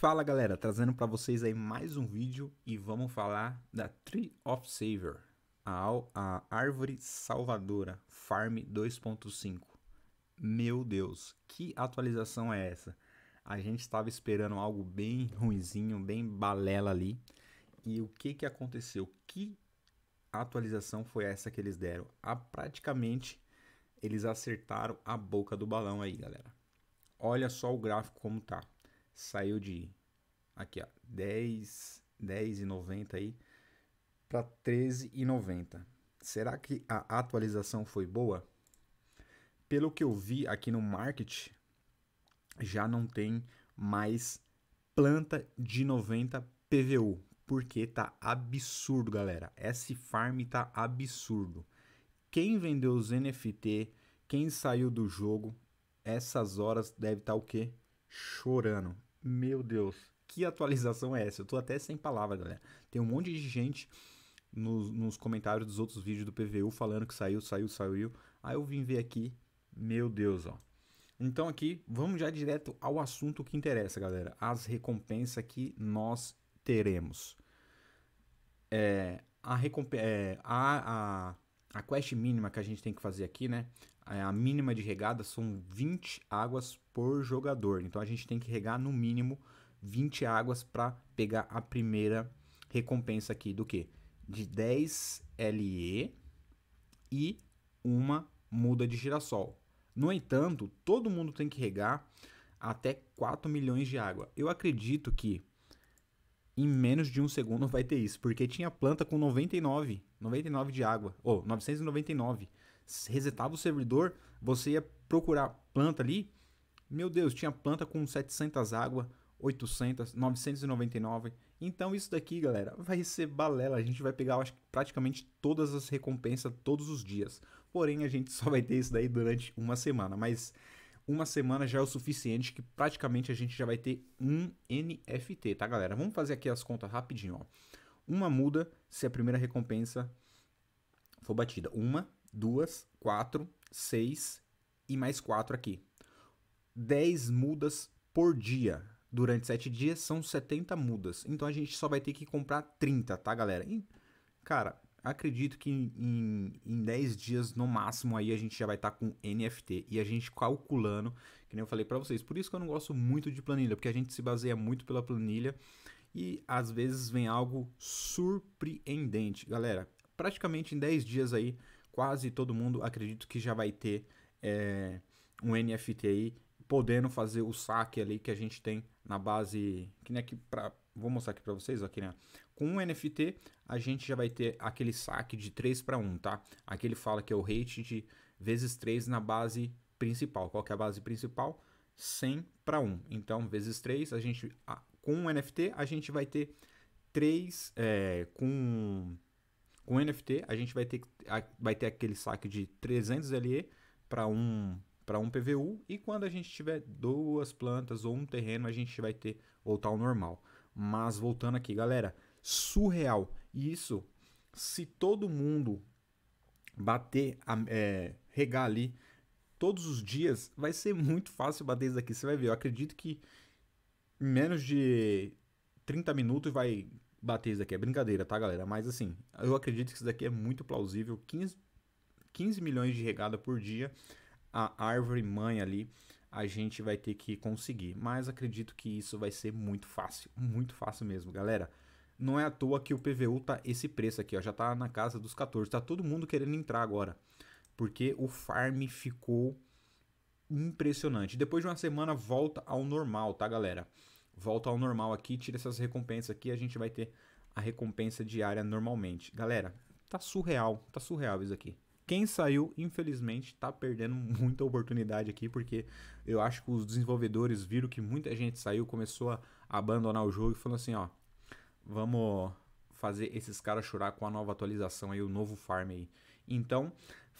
Fala galera, trazendo para vocês aí mais um vídeo e vamos falar da Tree of Savior, a, a árvore salvadora Farm 2.5. Meu Deus, que atualização é essa? A gente estava esperando algo bem ruinzinho, bem balela ali. E o que que aconteceu? Que atualização foi essa que eles deram? A ah, praticamente eles acertaram a boca do balão aí, galera. Olha só o gráfico como tá saiu de aqui, ó, 10 10,90 aí para 13,90. Será que a atualização foi boa? Pelo que eu vi aqui no market, já não tem mais planta de 90 PVU, porque tá absurdo, galera. Esse farm tá absurdo. Quem vendeu os NFT, quem saiu do jogo, essas horas deve estar tá o quê? Chorando. Meu Deus, que atualização é essa? Eu tô até sem palavra, galera. Tem um monte de gente nos, nos comentários dos outros vídeos do PVU falando que saiu, saiu, saiu. Aí eu vim ver aqui, meu Deus, ó. Então aqui, vamos já direto ao assunto que interessa, galera. As recompensas que nós teremos. É, a, recomp é, a, a a quest mínima que a gente tem que fazer aqui, né? É a mínima de regada são 20 águas por jogador. Então a gente tem que regar no mínimo 20 águas para pegar a primeira recompensa aqui do que? De 10 LE e uma muda de girassol. No entanto, todo mundo tem que regar até 4 milhões de água. Eu acredito que em menos de um segundo vai ter isso, porque tinha planta com 99, 99 de água, ou oh, 999. Resetava o servidor, você ia procurar planta ali, meu Deus, tinha planta com 700 água, 800, 999. Então isso daqui, galera, vai ser balela. A gente vai pegar acho, praticamente todas as recompensas todos os dias. Porém, a gente só vai ter isso daí durante uma semana, mas uma semana já é o suficiente que praticamente a gente já vai ter um NFT, tá, galera? Vamos fazer aqui as contas rapidinho, ó. Uma muda se a primeira recompensa for batida. Uma, duas, quatro, seis e mais quatro aqui. Dez mudas por dia. Durante sete dias são 70 mudas. Então a gente só vai ter que comprar 30, tá, galera? E, cara, acredito que em, em 10 dias no máximo aí a gente já vai estar tá com NFT e a gente calculando, que nem eu falei para vocês. Por isso que eu não gosto muito de planilha, porque a gente se baseia muito pela planilha e às vezes vem algo surpreendente. Galera, praticamente em 10 dias aí, quase todo mundo acredito que já vai ter é, um NFT aí podendo fazer o saque ali que a gente tem na base, que nem aqui para, vou mostrar aqui para vocês, aqui né com um NFT a gente já vai ter aquele saque de 3 para 1, tá? Aqui ele fala que é o rate de vezes 3 na base principal. Qual que é a base principal? 100 para 1. Então, vezes 3, a gente a, com um NFT a gente vai ter 3 é, com com NFT a gente vai ter vai ter aquele saque de 300 LE para um para um PVU e quando a gente tiver duas plantas ou um terreno, a gente vai ter voltar ao normal. Mas voltando aqui, galera, surreal. E isso, se todo mundo bater, é, regar ali todos os dias, vai ser muito fácil bater isso aqui. Você vai ver, eu acredito que em menos de 30 minutos vai bater isso daqui. É brincadeira, tá, galera? Mas assim, eu acredito que isso daqui é muito plausível. 15, 15 milhões de regada por dia a árvore mãe ali, a gente vai ter que conseguir. Mas acredito que isso vai ser muito fácil, muito fácil mesmo, galera. Não é à toa que o PVU tá esse preço aqui, ó, já tá na casa dos 14, tá todo mundo querendo entrar agora. Porque o farm ficou impressionante. Depois de uma semana volta ao normal, tá, galera? Volta ao normal aqui, tira essas recompensas aqui, a gente vai ter a recompensa diária normalmente. Galera, tá surreal, tá surreal isso aqui. Quem saiu, infelizmente, está perdendo muita oportunidade aqui, porque eu acho que os desenvolvedores viram que muita gente saiu, começou a abandonar o jogo e falou assim, ó, vamos fazer esses caras chorar com a nova atualização aí, o novo farm aí. Então,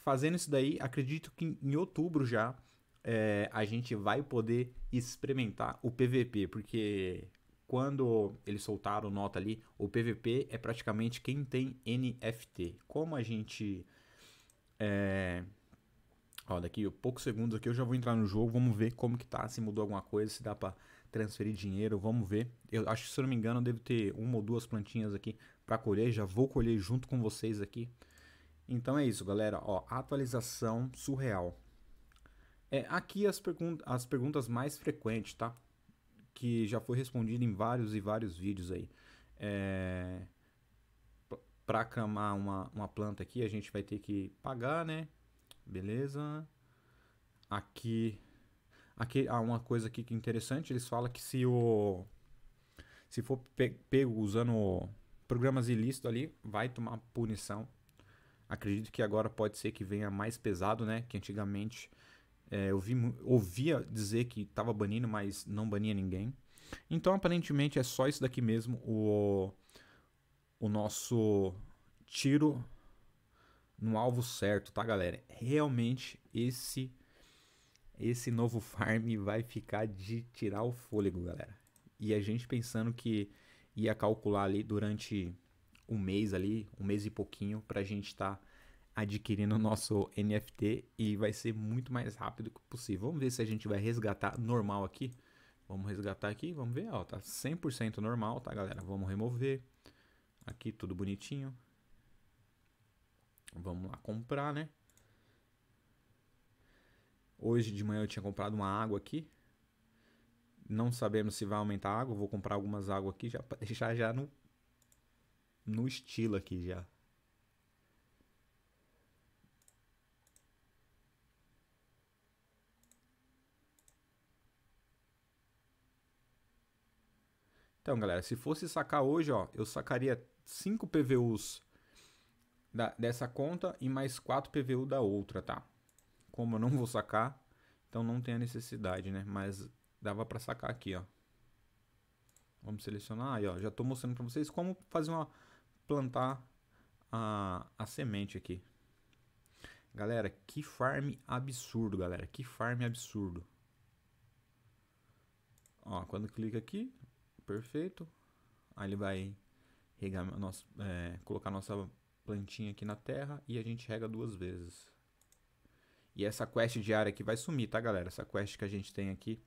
fazendo isso daí, acredito que em outubro já é, a gente vai poder experimentar o PVP, porque quando eles soltaram nota ali, o PVP é praticamente quem tem NFT. Como a gente é... Ó, daqui a poucos segundos aqui eu já vou entrar no jogo, vamos ver como que tá, se mudou alguma coisa, se dá pra transferir dinheiro, vamos ver. Eu acho que se eu não me engano eu devo ter uma ou duas plantinhas aqui pra colher, já vou colher junto com vocês aqui. Então é isso, galera, ó, atualização surreal. É, aqui as, pergun as perguntas mais frequentes, tá? Que já foi respondida em vários e vários vídeos aí. É para camar uma, uma planta aqui, a gente vai ter que pagar, né? Beleza. Aqui, aqui há ah, uma coisa aqui que é interessante, eles falam que se o se for pego usando programas ilícitos ali, vai tomar punição. Acredito que agora pode ser que venha mais pesado, né? Que antigamente é, eu vi, ouvia dizer que estava banindo, mas não bania ninguém. Então aparentemente é só isso daqui mesmo. O o nosso tiro no alvo certo, tá, galera? Realmente esse esse novo farm vai ficar de tirar o fôlego, galera. E a gente pensando que ia calcular ali durante um mês ali, um mês e pouquinho, para a gente estar tá adquirindo o nosso NFT e vai ser muito mais rápido que possível. Vamos ver se a gente vai resgatar normal aqui. Vamos resgatar aqui, vamos ver, ó, tá 100% normal, tá, galera? Vamos remover. Aqui tudo bonitinho. Vamos lá comprar, né? Hoje de manhã eu tinha comprado uma água aqui. Não sabemos se vai aumentar a água. Vou comprar algumas águas aqui já para deixar já no, no estilo aqui já. Então, galera, se fosse sacar hoje, ó, eu sacaria 5 PVUs da, dessa conta e mais 4 PVU da outra, tá? Como eu não vou sacar, então não tem a necessidade, né? Mas dava para sacar aqui, ó. Vamos selecionar aí, ó. Já estou mostrando para vocês como fazer uma plantar a, a semente aqui. Galera, que farm absurdo, galera. Que farm absurdo. Ó, quando clica aqui, perfeito. Aí ele vai regar nosso, é, colocar nossa plantinha aqui na terra e a gente rega duas vezes. E essa quest diária aqui vai sumir, tá galera? Essa quest que a gente tem aqui,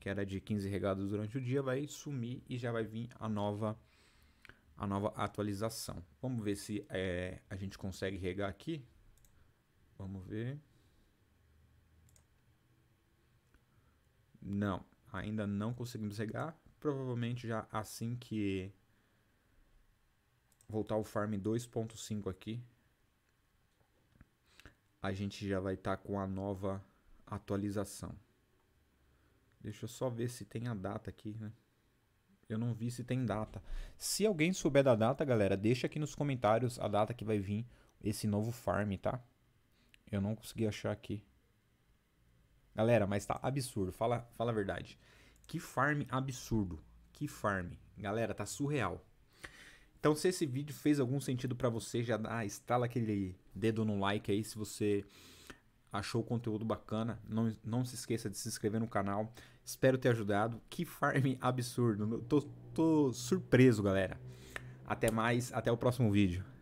que era de 15 regados durante o dia, vai sumir e já vai vir a nova a nova atualização. Vamos ver se é, a gente consegue regar aqui. Vamos ver. Não, ainda não conseguimos regar. Provavelmente já assim que voltar o farm 2.5 aqui, a gente já vai estar tá com a nova atualização. Deixa eu só ver se tem a data aqui, né? Eu não vi se tem data. Se alguém souber da data, galera, deixa aqui nos comentários a data que vai vir esse novo farm, tá? Eu não consegui achar aqui. Galera, mas tá absurdo, fala, fala a verdade. Que farm absurdo. Que farm. Galera, tá surreal. Então, se esse vídeo fez algum sentido para você, já dá, estala aquele dedo no like aí se você achou o conteúdo bacana. Não, não se esqueça de se inscrever no canal. Espero ter ajudado. Que farm absurdo. Tô, tô surpreso, galera. Até mais, até o próximo vídeo.